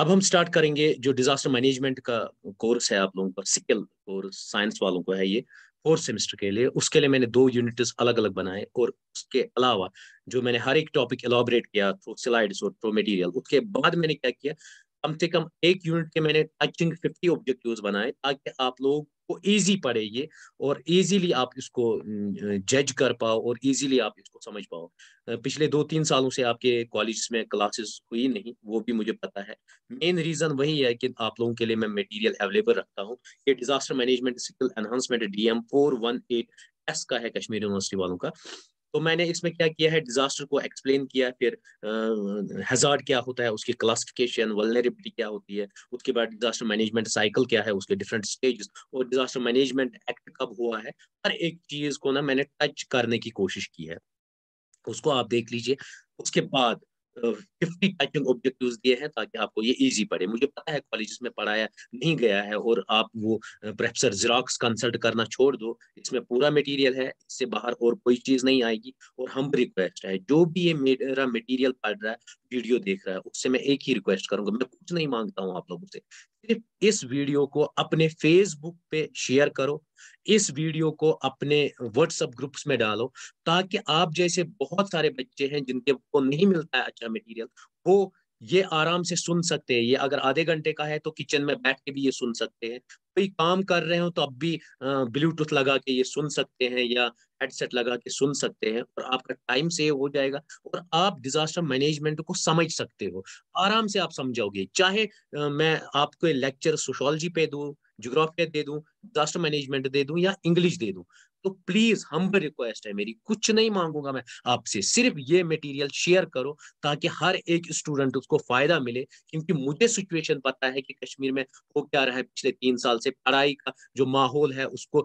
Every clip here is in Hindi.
अब हम स्टार्ट करेंगे जो डिजास्टर मैनेजमेंट का कोर्स है आप लोगों का सिकल कोर्स साइंस वालों को है ये फोर्थ सेमेस्टर के लिए उसके लिए मैंने दो यूनिट्स अलग अलग बनाए और उसके अलावा जो मैंने हर एक टॉपिक एलाबरेट किया थ्रू स्लाइड्स और थ्रो मटेरियल उसके बाद मैंने क्या किया कम से कम एक यूनिट के मैंने टचिंग फिफ्टी ऑब्जेक्टिव बनाए ताकि आप लोग को इजी पड़े ये और इजीली आप इसको जज कर पाओ और इजीली आप इसको समझ पाओ पिछले दो तीन सालों से आपके कॉलेज में क्लासेस हुई नहीं वो भी मुझे पता है मेन रीजन वही है कि आप लोगों के लिए मैं मटेरियल अवेलेबल रखता हूँ ये disaster management skill enhancement D M four one eight S का है कश्मीर यूनिवर्सिटी वालों का तो मैंने इसमें क्या किया है डिजास्टर को एक्सप्लेन किया फिर हजार क्या होता है उसकी क्लासिफिकेशन वलनरेबिलिटी क्या होती है उसके बाद डिजास्टर मैनेजमेंट साइकिल क्या है उसके डिफरेंट स्टेजेस और डिजास्टर मैनेजमेंट एक्ट कब हुआ है हर एक चीज को ना मैंने टच करने की कोशिश की है उसको आप देख लीजिए उसके बाद फिफ्टी टाइपिंग ऑब्जेक्टिव्स दिए हैं ताकि आपको ये इजी पड़े मुझे पता है कॉलेज में पढ़ाया नहीं गया है और आप वो प्रोफेसर जिराक्स कंसल्ट करना छोड़ दो इसमें पूरा मटेरियल है इससे बाहर और कोई चीज़ नहीं आएगी और हम रिक्वेस्ट है जो भी ये मेरा मटेरियल पढ़ रहा है वीडियो देख रहा है उससे मैं एक ही रिक्वेस्ट करूंगा मैं कुछ नहीं मांगता हूँ आप लोगों से सिर्फ इस वीडियो को अपने फेसबुक पे शेयर करो इस वीडियो को अपने व्हाट्सएप ग्रुप्स में डालो ताकि आप जैसे बहुत सारे बच्चे हैं जिनके को नहीं मिलता है अच्छा मटेरियल वो ये आराम से सुन सकते हैं ये अगर आधे घंटे का है तो किचन में बैठ के भी ये सुन सकते हैं कोई काम कर रहे हो तो अब भी ब्लूटूथ लगा के ये सुन सकते हैं या हेडसेट लगा के सुन सकते हैं और आपका टाइम सेव हो जाएगा और आप डिजास्टर मैनेजमेंट को समझ सकते हो आराम से आप समझाओगे चाहे मैं आपको लेक्चर सोशोलॉजी पे दू जोग्राफिया दे दूं डिजास्टर मैनेजमेंट दे दूं या इंग्लिश दे दूं तो प्लीज पर रिक्वेस्ट है मेरी कुछ नहीं मांगूंगा मैं आपसे सिर्फ ये मटेरियल शेयर करो ताकि हर एक स्टूडेंट उसको फायदा मिले क्योंकि मुझे सिचुएशन पता है कि कश्मीर में हो क्या रहा है पिछले तीन साल से पढ़ाई का जो माहौल है उसको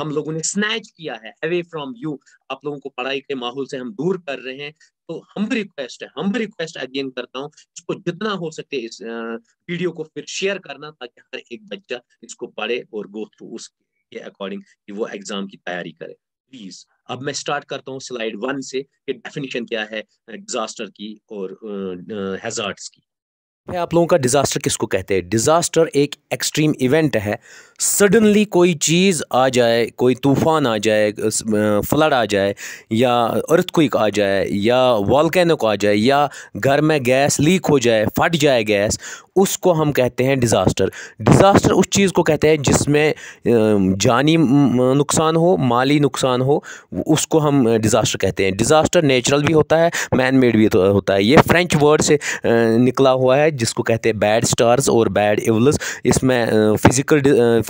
हम लोगों ने स्नैच किया है अवे फ्रॉम यू आप लोगों को पढ़ाई के माहौल से हम दूर कर रहे हैं तो हम रिक्वेस्ट है हम रिक्वेस्ट अगेन करता हूँ इसको जितना हो सके इस वीडियो को फिर शेयर करना ताकि हर एक बच्चा इसको पढ़े और गो थ्रू उसके अकॉर्डिंग वो एग्जाम की तैयारी करे प्लीज अब मैं स्टार्ट करता हूँ स्लाइड वन से कि डेफिनेशन क्या है डिजास्टर की और हेजार्ट की है आप लोगों का डिज़ास्टर किसको कहते हैं डिज़ास्टर एक एक्सट्रीम इवेंट है सडनली कोई चीज़ आ जाए कोई तूफ़ान आ जाए फ्लड आ जाए या अर्थ क्विक आ जाए या वॉलकैनिक आ जाए या घर में गैस लीक हो जाए फट जाए गैस उसको हम कहते हैं डिज़ास्टर डिज़ास्टर उस चीज़ को कहते हैं जिसमें जानी नुकसान हो माली नुकसान हो उसको हम डिज़ास्टर कहते हैं डिज़ास्टर नेचुरल भी होता है मैन मेड भी तो, होता है ये फ्रेंच वर्ड से निकला हुआ है जिसको कहते हैं बैड स्टार्स और बैड इवल्स इसमें फिजिकल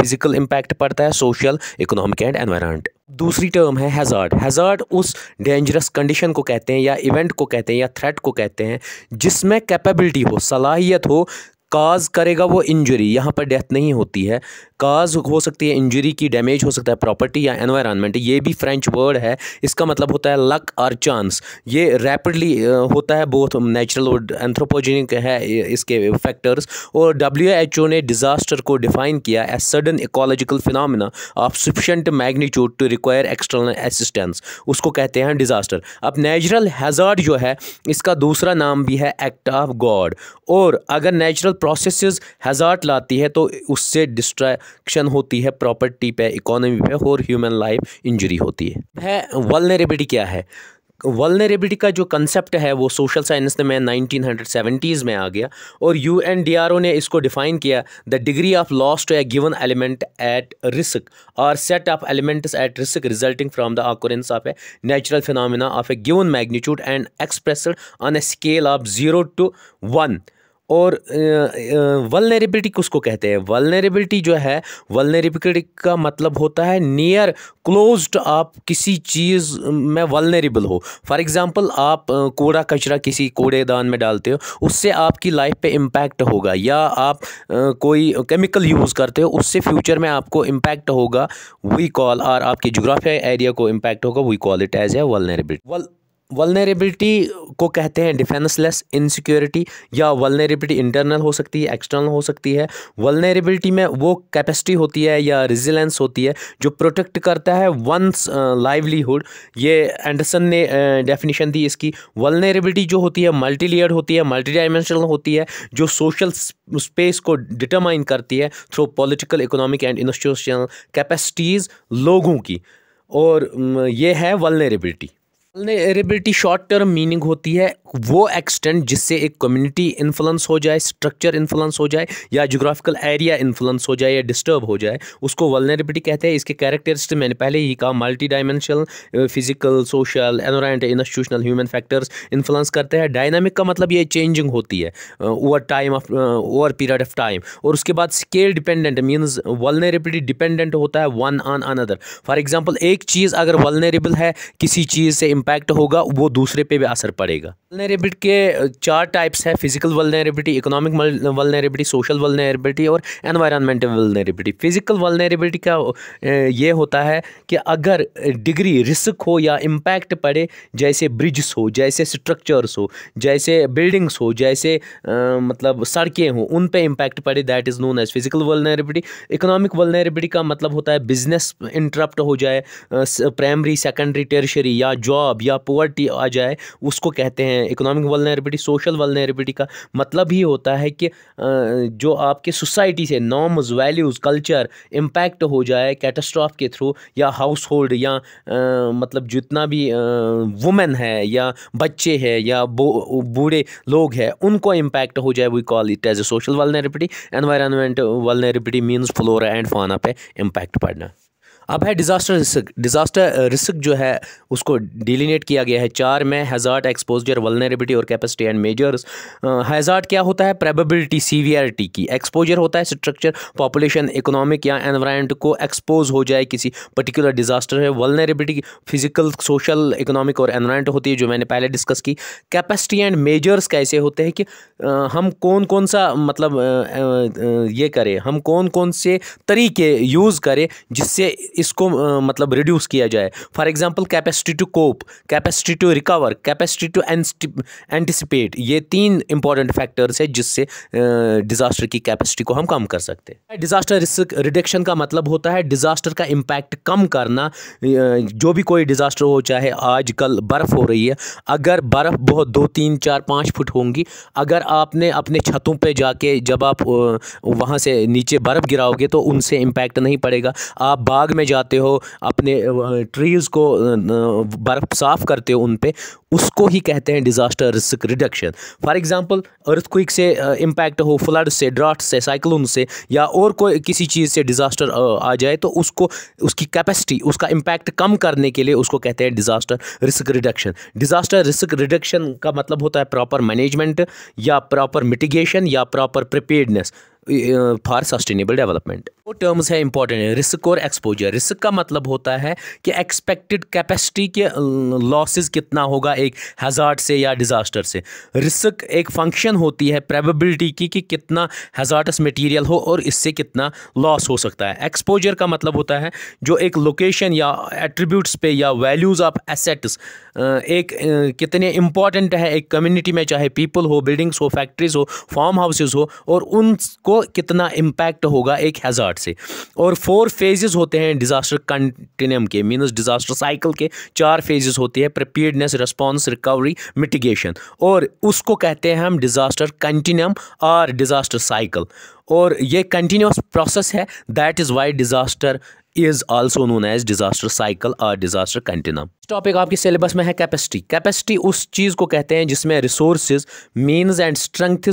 फिजिकल इम्पैक्ट पड़ता है सोशल इकोनॉमिक एंड एनवायरनमेंट दूसरी टर्म है हैज़ार्ड हैज़ार्ड उस डेंजरस कंडीशन को कहते हैं या इवेंट को कहते हैं या थ्रेट को कहते हैं जिसमें कैपेबिलिटी हो सलाहियत हो काज करेगा वो इंजरी यहाँ पर डेथ नहीं होती है काज हो सकती है इंजरी की डैमेज हो सकता है प्रॉपर्टी या एनवायरनमेंट ये भी फ्रेंच वर्ड है इसका मतलब होता है लक और चांस ये रैपिडली होता है बोथ नेचुरल और एंथ्रोपोजेनिक है इसके फैक्टर्स और डब्ल्यू एच ओ ने डिज़ास्टर को डिफाइन किया as sudden ecological phenomena of sufficient magnitude to require external assistance उसको कहते हैं डिज़ास्टर अब नेचुरल हैज़ार्ड जो है इसका दूसरा नाम भी है एक्ट ऑफ गॉड और अगर नेचुरल प्रोसेसेस हजार्ट लाती है तो उससे डिस्ट्रैक्शन होती है प्रॉपर्टी पे इकोनॉमी पे और ह्यूमन लाइफ इंजरी होती है है वलनरेबिलिटी क्या है वलनरेबिलिटी का जो कंसेप्ट है वो सोशल साइंस में नाइनटीन हंड्रेड सेवेंटीज़ में आ गया और U N D R O ने इसको डिफाइन किया the degree of loss to a given element at risk और set of elements at risk resulting from the occurrence of a natural phenomena of a given magnitude and express on a scale of zero to one और वलनेरेबिलिटी किसको कहते हैं वलनेरेबिलिटी जो है वलनेरेबिलिटी का मतलब होता है नियर क्लोज आप किसी चीज़ में वलनेरेबल हो फॉर एग्ज़ाम्पल आप कूड़ा कचरा किसी कूड़ेदान में डालते हो उससे आपकी लाइफ पे इम्पैक्ट होगा या आप कोई केमिकल यूज़ करते हो उससे फ्यूचर में आपको इम्पैक्ट होगा वी कॉल और आपके जोग्राफिया एरिया को इम्पैक्ट होगा we call it as a vulnerability वल वलनरेबिलिटी को कहते हैं डिफेंसलेस इनसिक्योरिटी या वलनरेबिलिटी इंटरनल हो सकती है एक्सटर्नल हो सकती है वलनरेबिलिटी में वो कैपेसिटी होती है या रिजिलेंस होती है जो प्रोटेक्ट करता है वंस लाइवलीहुड uh, ये एंडरसन ने डेफिनेशन uh, दी इसकी वलनरेबिलिटी जो होती है मल्टी होती है मल्टी डायमेंशनल होती है जो सोशल स्पेस को डिटरमाइन करती है through political economic and institutional capacities लोगों की और ये है vulnerability vulnerability short term meaning होती है वो एक्सटेंड जिससे एक कम्युनिटी इन्फ्लुएंस हो जाए स्ट्रक्चर इन्फ्लुएंस हो जाए या जोग्राफिकल एरिया इन्फ्लुएंस हो जाए या डिस्टर्ब हो जाए उसको वल्नरेबिलिटी कहते हैं इसके कैरेक्टरिस्टिक मैंने पहले ही कहा multi dimensional physical social environment institutional human factors influence करते हैं डायनामिक का मतलब ये चेंजिंग होती है over time of over period of time और उसके बाद scale dependent means vulnerability dependent होता है one on another for example एक चीज़ अगर वल्नरेबल है किसी चीज़ से इम्पैक्ट होगा वो दूसरे पे भी असर पड़ेगा वलनरेबिलिटी के चार टाइप्स है physical vulnerability economic vulnerability social vulnerability और एनवायरमेंटल वलनरेबिलिटी फिजिकल वलनरेबिलिटी का ये होता है कि अगर डिग्री रिस्क हो या इम्पैक्ट पड़े जैसे ब्रिजस हो जैसे स्ट्रक्चर्स हो जैसे बिल्डिंग्स हो जैसे आ, मतलब सड़कें हों उन पर इम्पैक्ट पड़े that is known as physical vulnerability economic vulnerability का मतलब होता है बिजनेस इंटरप्ट हो जाए प्राइमरी सेकेंडरी टेरिशरी या जॉब अब या पोवर्टी आ जाए उसको कहते हैं इकोनॉमिक वलनरेबिलिटी सोशल वलनरेबिलिटी का मतलब ही होता है कि जो आपके सोसाइटी से नॉर्म्स वैल्यूज़ कल्चर इम्पैक्ट हो जाए कैटास्ट्रॉफ के थ्रू या हाउस होल्ड या आ, मतलब जितना भी वुमेन है या बच्चे है या बूढ़े लोग हैं उनको इम्पैक्ट हो जाए we call it as a social vulnerability environment vulnerability means flora and fauna पे इम्पैक्ट पड़ना अब है डिज़ास्टर रिस्क डिज़ास्टर रिस्क जो है उसको डिलीनेट किया गया है चार में हैज़ार्ड एक्सपोजर वलनरेबिलिटी और कैपेसिटी एंड मेजर्स हैज़ार्ड क्या होता है प्रेबिलिटी सीवियरिटी की एक्सपोजर होता है स्ट्रक्चर पॉपुलेशन इकोनॉमिक या एनवायरमेंट को एक्सपोज हो जाए किसी पर्टिकुलर डिज़ास्टर है वलनरेबिलिटी फिजिकल सोशल इकोनॉमिक और एनवायरमेंट होती है जो मैंने पहले डिस्कस की कैपेसिटी एंड मेजर्स कैसे होते हैं कि आ, uh, हम कौन कौन सा मतलब आ, uh, आ, uh, ये करें हम कौन कौन से तरीके यूज़ करें जिससे इसको मतलब रिड्यूस किया जाए for example capacity to cope capacity to recover capacity to anticipate ये तीन इंपॉर्टेंट फैक्टर्स है जिससे डिज़ास्टर की कैपेसिटी को हम कम कर सकते हैं डिज़ास्टर रिस्क रिडक्शन का मतलब होता है डिज़ास्टर का इम्पैक्ट कम करना जो भी कोई डिज़ास्टर हो चाहे आज कल बर्फ़ हो रही है अगर बर्फ़ बहुत दो तीन चार पाँच फुट होंगी अगर आपने अपने छतों पर जाके जब आप वहाँ से नीचे बर्फ़ गिराओगे तो उनसे इम्पैक्ट नहीं पड़ेगा आप बाग में जाते हो अपने ट्रीज़ को बर्फ़ साफ़ करते हो उन पर उसको ही कहते हैं disaster risk reduction for example earthquake से इम्पैक्ट uh, हो फ्लड से ड्राफ्ट से साइक्लोन से या और कोई किसी चीज़ से डिज़ास्टर uh, आ जाए तो उसको उसकी कैपेसिटी उसका इम्पैक्ट कम करने के लिए उसको कहते हैं disaster risk reduction disaster risk reduction का मतलब होता है प्रॉपर मैनेजमेंट या प्रॉपर मिटिगेशन या proper preparedness for sustainable development वो टर्म्स है इंपॉर्टेंट रिस्क और एक्सपोजर रिस्क का मतलब होता है कि एक्सपेक्टेड कैपेसिटी के लॉसेस uh, कितना होगा एक हैज़ार्ड से या डिज़ास्टर से रिस्क एक फंक्शन होती है प्रेबिलिटी की कि कितना हैज़ार्डस मटेरियल हो और इससे कितना लॉस हो सकता है एक्सपोजर का मतलब होता है जो एक लोकेशन या एट्रीब्यूट्स पे या वैल्यूज़ ऑफ एसेट्स एक कितने इम्पॉर्टेंट है एक कम्युनिटी में चाहे पीपल हो बिल्डिंग्स हो फैक्ट्रीज हो फार्म हाउसेज हो और उनको कितना इम्पैक्ट होगा एक हैज़ार्ड से और फोर फेजेस होते हैं डिज़ास्टर कंटिन्यूम के मीनस डिज़ास्टर साइकिल के चार फेजेस होती है preparedness response response recovery mitigation और उसको कहते हैं हम डिज़ास्टर कंटिन्यूम और डिज़ास्टर साइकिल और ये कंटिन्यूस प्रोसेस है that is why disaster is also known as disaster cycle और डिज़ास्टर कंटिन्यूम टॉपिक आपके सिलेबस में है कैपेसिटी कैपेसिटी उस चीज़ को कहते हैं जिसमें resources means and strength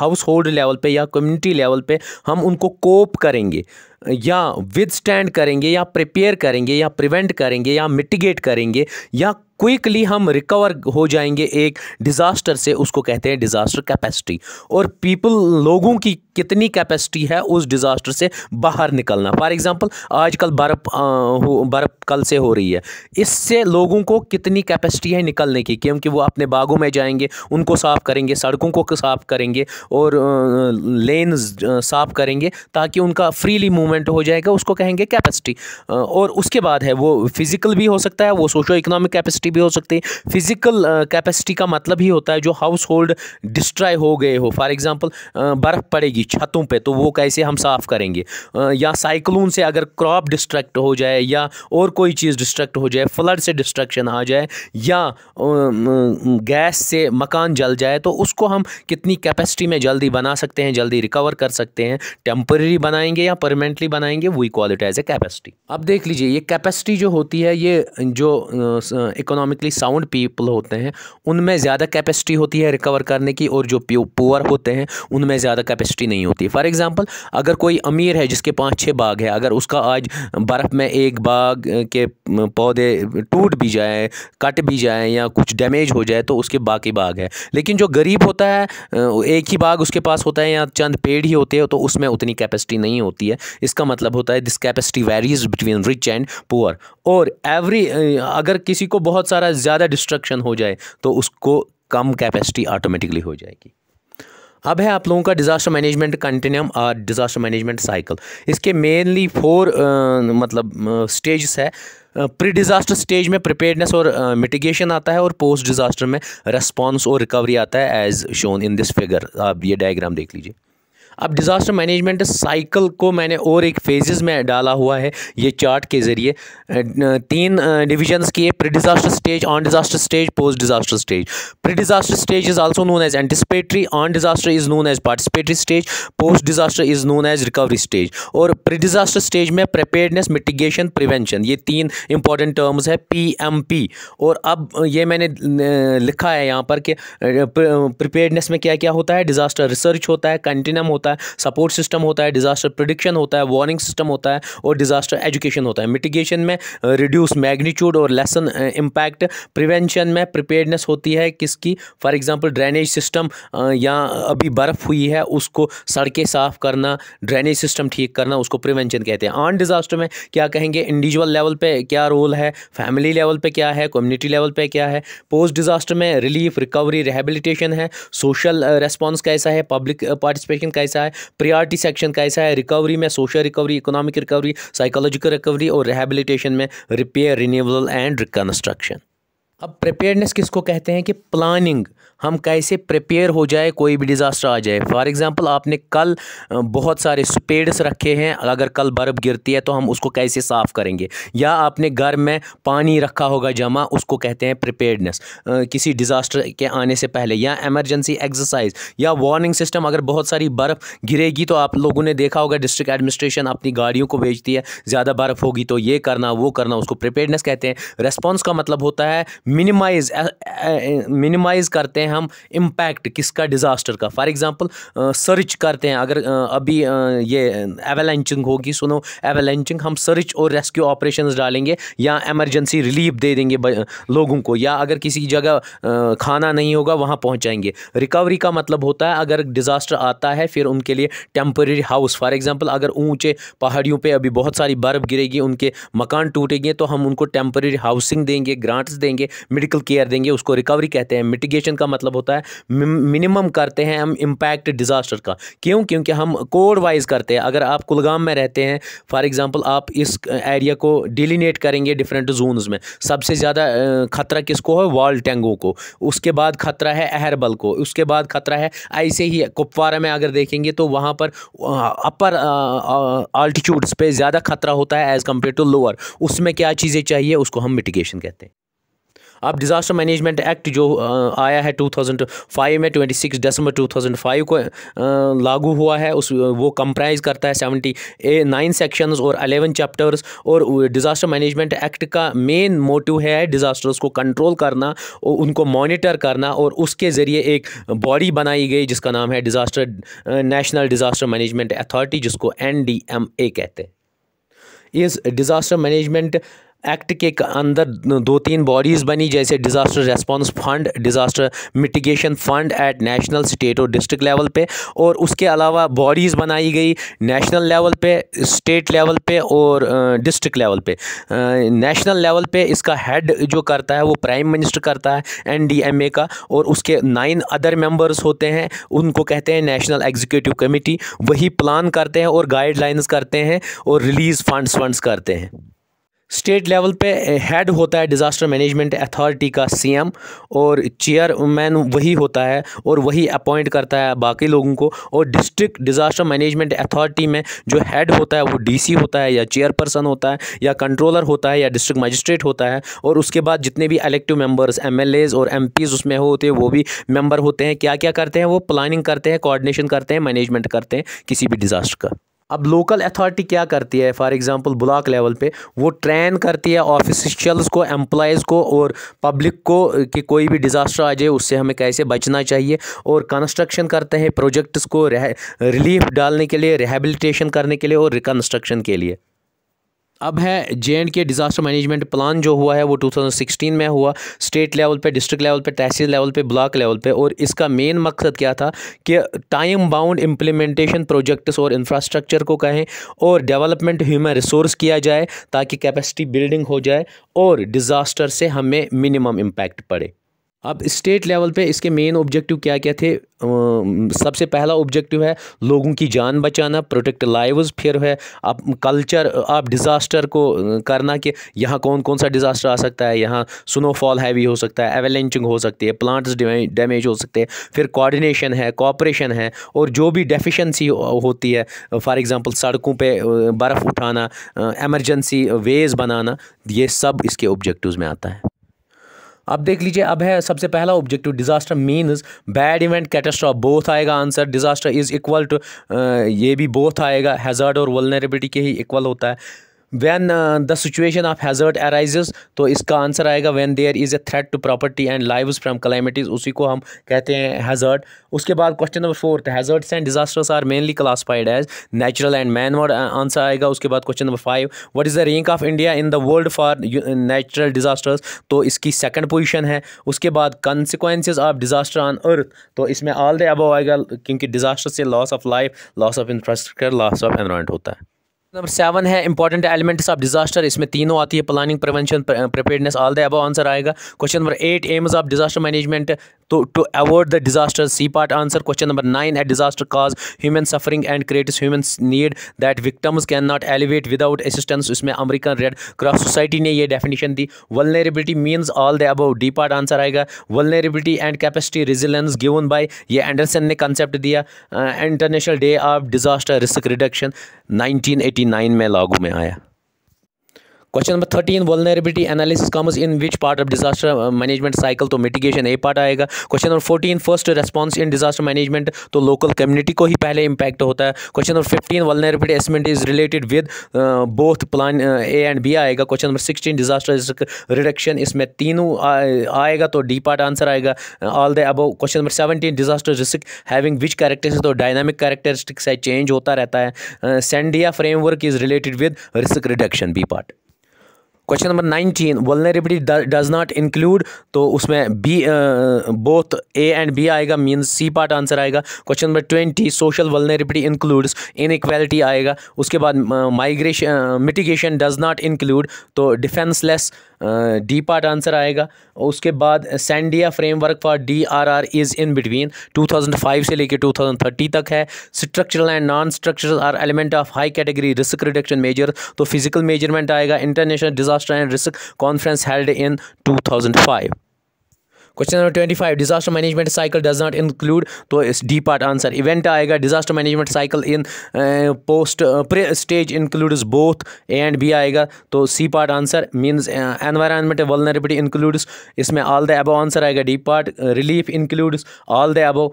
household level पे या कम्युनिटी लेवल पे हम उनको कोप करेंगे या विद स्टैंड करेंगे या प्रिपेयर करेंगे या प्रिवेंट करेंगे या मिटिगेट करेंगे या क्विकली हम रिकवर हो जाएंगे एक डिज़ास्टर से उसको कहते हैं डिज़ास्टर कैपेसिटी और पीपल लोगों की कितनी कैपेसिटी है उस डिज़ास्टर से बाहर निकलना फॉर एग्ज़ाम्पल आजकल बर्फ़ बर्फ़ कल से हो रही है इससे लोगों को कितनी कैपेसिटी है निकलने की क्योंकि वो अपने बागों में जाएंगे उनको साफ़ करेंगे सड़कों को साफ़ करेंगे और लेन साफ़ करेंगे ताकि उनका फ्रीली मूवमेंट हो जाएगा उसको कहेंगे कैपेसिटी और उसके बाद है वो फिज़िकल भी हो सकता है वो सोशो इकनॉमिक कैपेसिटी कैपेसिटी भी हो सकती है फिजिकल कैपेसिटी uh, का मतलब ही होता है जो हाउस होल्ड डिस्ट्रॉय हो गए हो फॉर एग्जाम्पल बर्फ़ पड़ेगी छतों पर तो वो कैसे हम साफ़ करेंगे uh, या साइक्लोन से अगर क्रॉप डिस्ट्रैक्ट हो जाए या और कोई चीज़ डिस्ट्रैक्ट हो जाए फ्लड से डिस्ट्रक्शन आ जाए या गैस um, uh, से मकान जल जाए तो उसको हम कितनी कैपेसिटी में जल्दी बना सकते हैं जल्दी रिकवर कर सकते हैं टेम्पररी बनाएंगे या परमानेंटली बनाएंगे वो इक्वालिटी एज ए कैपेसिटी अब देख लीजिए ये कैपेसिटी जो होती है ये जो इकोनॉमिक इकोनॉमिकली साउंड पीपल होते हैं उनमें ज़्यादा कैपेसिटी होती है रिकवर करने की और जो पुअर होते हैं उनमें ज़्यादा कैपेसिटी नहीं होती फॉर एग्ज़ाम्पल अगर कोई अमीर है जिसके पाँच छः बाग है अगर उसका आज बर्फ़ में एक बाग के पौधे टूट भी जाए कट भी जाए या कुछ डैमेज हो जाए तो उसके बाकी बाग है लेकिन जो गरीब होता है एक ही बाग उसके पास होता है या चंद पेड़ ही होते हैं तो उसमें उतनी कैपेसिटी नहीं होती है इसका मतलब होता है this capacity varies between rich and poor और एवरी अगर किसी को बहुत बहुत सारा ज़्यादा डिस्ट्रक्शन हो जाए तो उसको कम कैपेसिटी ऑटोमेटिकली हो जाएगी अब है आप लोगों का डिज़ास्टर मैनेजमेंट कंटिन्यूम और डिज़ास्टर मैनेजमेंट साइकिल इसके मेनली फोर मतलब स्टेजेस है प्री डिज़ास्टर स्टेज में प्रिपेयरनेस और मिटिगेशन आता है और पोस्ट डिज़ास्टर में रेस्पॉन्स और रिकवरी आता है as shown in this figure आप ये डायग्राम देख लीजिए अब डिज़ास्टर मैनेजमेंट साइकिल को मैंने और एक फेजेस में डाला हुआ है ये चार्ट के ज़रिए तीन डिविजन्स की pre disaster stage on disaster stage post disaster stage pre disaster stage is also known as anticipatory on disaster is known as participatory stage post disaster is known as recovery stage और प्री डिज़ास्टर स्टेज में प्रिपेयर्डनेस मिटिगेशन प्रिवेंशन ये तीन इंपॉर्टेंट टर्म्स है पी एम पी और अब ये मैंने लिखा है यहाँ पर कि प्रिपेयर्डनेस में क्या क्या होता है डिज़ास्टर रिसर्च होता है कंटिनम होता है होता है सपोर्ट सिस्टम होता है डिजास्टर प्रिडिक्शन होता है वार्निंग सिस्टम होता है और डिजास्टर एजुकेशन होता है मिटिगेशन में रिड्यूस मैग्नीट्यूड और लेसन इम्पैक्ट प्रिवेंशन में प्रिपेयरनेस होती है किसकी फॉर एग्जाम्पल ड्रेनेज सिस्टम या अभी बर्फ़ हुई है उसको सड़कें साफ़ करना ड्रेनेज सिस्टम ठीक करना उसको प्रिवेंशन कहते हैं ऑन डिज़ास्टर में क्या कहेंगे इंडिविजुअल लेवल पे क्या रोल है फैमिली लेवल पे क्या है कम्युनिटी लेवल पे क्या है पोस्ट डिज़ास्टर में रिलीफ रिकवरी रिहेबिलिटेशन है सोशल रेस्पॉन्स कैसा है पब्लिक पार्टिसिपेशन कैसा कैसा है प्रियॉरिटी सेक्शन कैसा है रिकवरी में social recovery economic recovery psychological recovery और रिहेबिलिटेशन में रिपेयर रिन्यूबल एंड रिकन्स्ट्रक्शन अब प्रिपेयरनेस किसको कहते हैं कि प्लानिंग हम कैसे प्रिपेयर हो जाए कोई भी डिज़ास्टर आ जाए फॉर एग्ज़ाम्पल आपने कल बहुत सारे स्पेड्स रखे हैं अगर कल बर्फ़ गिरती है तो हम उसको कैसे साफ़ करेंगे या आपने घर में पानी रखा होगा जमा उसको कहते हैं प्रिपेयरनेस किसी डिज़ास्टर के आने से पहले या एमरजेंसी एक्सरसाइज या वार्निंग सिस्टम अगर बहुत सारी बर्फ़ गिरेगी तो आप लोगों ने देखा होगा डिस्ट्रिक्ट एडमिनिस्ट्रेशन अपनी गाड़ियों को भेजती है ज़्यादा बर्फ़ होगी तो ये करना वो करना उसको प्रिपेयरनेस कहते हैं रेस्पॉन्स का मतलब होता है मिनिमाइज मिनिमाइज uh, uh, करते हैं हम इम्पैक्ट किसका डिज़ास्टर का फॉर एग्ज़ाम्पल सर्च करते हैं अगर uh, अभी ये एवेलेंचिंग होगी सुनो एवेलेंचिंग हम सर्च और रेस्क्यू ऑपरेशन डालेंगे या एमरजेंसी रिलीफ दे देंगे लोगों को या अगर किसी जगह खाना नहीं होगा वहाँ पहुँचाएंगे रिकवरी का मतलब होता है अगर डिज़ास्टर आता है फिर उनके लिए टेम्प्रेरी हाउस फॉर एग्ज़ाम्पल अगर ऊँचे पहाड़ियों पर अभी बहुत सारी बर्फ़ गिरेगी उनके मकान टूटेंगे तो हम उनको टेम्प्रेरी हाउसिंग देंगे ग्रांट्स देंगे मेडिकल केयर देंगे उसको रिकवरी कहते हैं मिटिगेशन का मतलब होता है मिनिमम करते हैं हम इम्पैक्ट डिज़ास्टर का क्यों क्योंकि हम कोड वाइज करते हैं अगर आप कुलगाम में रहते हैं फॉर एग्ज़ाम्पल आप इस एरिया को डिलीनेट करेंगे डिफरेंट जोन्स में सबसे ज़्यादा खतरा किसको है वॉल टेंगो को उसके बाद खतरा है अहरबल को उसके बाद खतरा है ऐसे ही कुपवारा में अगर देखेंगे तो वहाँ पर अपर आल्टीट्यूड्स पे ज़्यादा खतरा होता है एज़ कम्पेयर टू लोअर उसमें क्या चीज़ें चाहिए उसको हम मिटिगेशन कहते हैं अब डिज़ास्टर मैनेजमेंट एक्ट जो आया है 2005 में 26 दिसंबर 2005 को लागू हुआ है उस वो कंप्राइज करता है सेवेंटी ए नाइन सेक्शंस और अलेवन चैप्टर्स और डिज़ास्टर मैनेजमेंट एक्ट का मेन मोटिव है डिज़ास्टर्स को कंट्रोल करना और उनको मॉनिटर करना और उसके ज़रिए एक बॉडी बनाई गई जिसका नाम है disaster national disaster management authority जिसको एन कहते हैं इस डिज़ास्टर मैनेजमेंट एक्ट के अंदर दो तीन बॉडीज़ बनी जैसे disaster response fund disaster mitigation fund at national state और डिस्ट्रिक्ट लेवल पे और उसके अलावा बॉडीज़ बनाई गई नेशनल लेवल पे स्टेट लेवल पे और डिस्ट्रिक्ट लेवल पे नेशनल लेवल पे इसका हेड जो करता है वो प्राइम मिनिस्टर करता है एन का और उसके नाइन अदर मेम्बर्स होते हैं उनको कहते हैं नेशनल एग्जीक्यूटिव कमेटी वही प्लान करते हैं और गाइडलाइंस करते हैं और रिलीज़ फंड्स फंड्स करते हैं स्टेट लेवल पे हेड होता है डिज़ास्टर मैनेजमेंट अथॉरिटी का सीएम और चेयरमैन वही होता है और वही अपॉइंट करता है बाकी लोगों को और डिस्ट्रिक्ट डिज़ास्टर मैनेजमेंट अथॉरिटी में जो हेड होता है वो डीसी होता है या चेयरपर्सन होता है या कंट्रोलर होता है या डिस्ट्रिक्ट मजिस्ट्रेट होता है और उसके बाद जितने भी अलेक्टिव मेम्बर्स एम और एम उसमें होते हैं वो भी मेम्बर होते हैं क्या क्या करते हैं वो प्लानिंग करते हैं कॉर्डिनेशन करते हैं मैनेजमेंट करते हैं किसी भी डिज़ास्टर का अब लोकल अथॉरिटी क्या करती है फॉर एग्जांपल ब्लॉक लेवल पे वो ट्रेन करती है ऑफिशियल्स को एम्प्लॉयज़ को और पब्लिक को कि कोई भी डिज़ास्टर आ जाए उससे हमें कैसे बचना चाहिए और कंस्ट्रक्शन करते हैं प्रोजेक्ट्स को रिलीफ डालने के लिए रिहेबिलिटेशन करने के लिए और रिकन्स्ट्रक्शन के लिए अब है J and K disaster management plan जो हुआ है वो 2016 में हुआ स्टेट लेवल पे डिस्ट्रिक्ट लेवल पे तहसील लेवल पे ब्लॉक लेवल पे और इसका मेन मकसद क्या था कि टाइम बाउंड इम्प्लीमेंटेशन प्रोजेक्ट्स और इंफ्रास्ट्रक्चर को कहें और डेवलपमेंट ह्यूमन रिसोर्स किया जाए ताकि कैपेसिटी बिल्डिंग हो जाए और डिज़ास्टर से हमें मिनिमम इम्पैक्ट पड़े अब स्टेट लेवल पे इसके मेन ऑब्जेक्टिव क्या क्या थे सबसे पहला ऑब्जेक्टिव है लोगों की जान बचाना प्रोटेक्ट लाइव्स फिर है आप कल्चर आप डिज़ास्टर को करना कि यहाँ कौन कौन सा डिज़ास्टर आ सकता है यहाँ स्नोफॉल हैवी हो सकता है एवेलेंचिंग हो सकती है प्लांट्स डैमेज हो सकते हैं फिर कोऑर्डिनेशन है कॉपरेशन है और जो भी डेफिशेंसी होती है फॉर एग्ज़ाम्पल सड़कों पर बर्फ़ उठाना एमरजेंसी वेज बनाना ये सब इसके ऑब्जेक्टिव में आता है अब देख लीजिए अब है सबसे पहला objective disaster means bad event catastrophe both आएगा answer disaster is equal to ये भी बोथ आएगा हैजर्ड और वलनरेबिलिटी के ही इक्वल होता है when the situation of hazard arises तो इसका आंसर आएगा when there is a threat to property and live from climates उसी को हम कहते हैं हैजर्ट उसके बाद question number fourth hazards and disasters are mainly classified as natural and man word answer आएगा उसके बाद question number five what is the rank of India in the world for natural disasters तो इसकी सेकंड पोजिशन है उसके बाद consequences of disaster on earth तो इसमें ऑल द अबव आएगा क्योंकि डिजास्टर से loss of life loss of infrastructure loss of environment होता है नंबर सेवन है इंपॉर्टेंट एलिमेंट्स ऑफ डिजास्टर इसमें तीनों आती है planning prevention preparedness all the above answer आएगा question number eight aims of disaster management to to avoid the disaster C part answer question number nine है disaster cause human suffering and creates human need that victims can not alleviate without assistance इसमें अमेरिकन रेड क्रॉस सोसाइटी ने यह डेफिनेशन दी vulnerability means all the above D part answer आएगा vulnerability and capacity resilience given by ये एंडरसन ने कंसेप्ट दिया International Day of Disaster risk Reduction nineteen nine में लागू में आया question number thirteen vulnerability analysis comes in which part of disaster management cycle तो मिटिगेशन ए पार्ट आएगा question number fourteen first response in disaster management तो लोकल कम्युनिटी को ही पहले इंपैक्ट होता है question number fifteen vulnerability assessment is related with both plan A and B आएगा question number sixteen disaster reduction इसमें तीनों आएगा तो डी पार्ट आंसर आएगा all the above question number seventeen disaster risk having which characteristic तो डायनामिक कैरेक्टरिस्टिक्स है चेंज होता रहता है Sendai framework is related with risk reduction B part question number nineteen vulnerability does not include तो उसमें B both A and B आएगा मीन्स सी पार्ट आंसर आएगा question number twenty social vulnerability includes inequality आएगा उसके बाद migration mitigation does not include तो डिफेंसलेस डी पार्ट आंसर आएगा उसके बाद Sendai framework for D R R is in between 2005 से लेकर 2030 तक है structural and non structural are element of high category risk reduction measure तो फिजिकल मेजरमेंट आएगा international disaster and risk conference held in 2005 question number twenty five disaster management cycle does not include तो इस डी पार्ट आंसर इवेंट आएगा disaster management cycle in post pre stage includes both and B आएगा तो C part answer means environment vulnerability includes इसमें ऑल द एबो आंसर आएगा D part relief includes all the above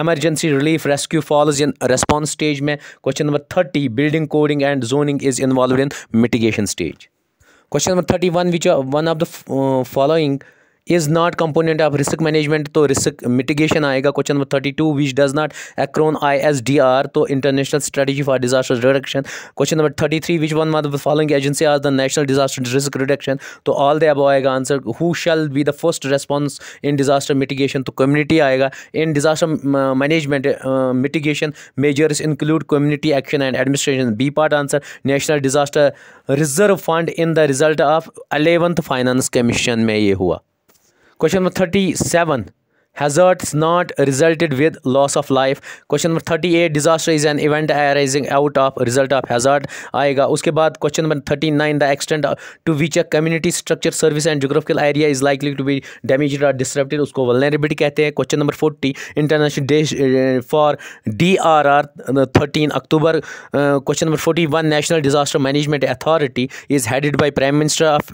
emergency relief rescue falls in response stage में question number thirty building coding and zoning is involve in mitigation stage question number thirty one which one of the following is not component of risk management तो रिस्क मिटिगेशन आएगा question number thirty two which does not acronym I S D R तो international strategy for disaster reduction question number thirty three which one one following agency as the national disaster risk reduction तो ऑल द अब आएगा answer who shall be the first response in disaster mitigation तो कम्युनिटी आएगा in disaster management mitigation measures include community action and administration B part answer national disaster reserve fund in the result of eleventh finance commission में ये हुआ question number thirty seven hazards not resulted with loss of life question number thirty eight disaster is an event arising out of result of hazard आएगा उसके बाद question number thirty nine the extend to which a community structure service and geographical area is likely to be damage or disrupted उसको वलनरेबिलिटी कहते हैं question number forty international day for D R R thirteen October question number forty one national disaster management authority is headed by prime minister of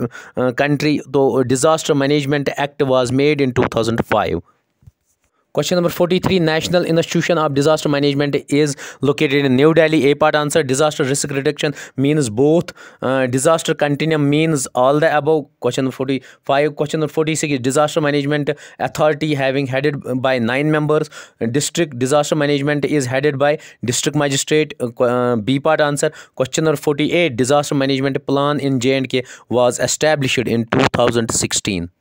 country तो disaster management act was made in two thousand five Question number 43 National Institution of Disaster Management is located in New Delhi. A part answer disaster risk reduction means both. Uh, disaster continuum means all the above. Question number 45. Question number 46 Disaster Management Authority having headed by nine members. District Disaster Management is headed by District Magistrate. Uh, uh B part answer. Question number 48 Disaster Management Plan in J&K was established in 2016.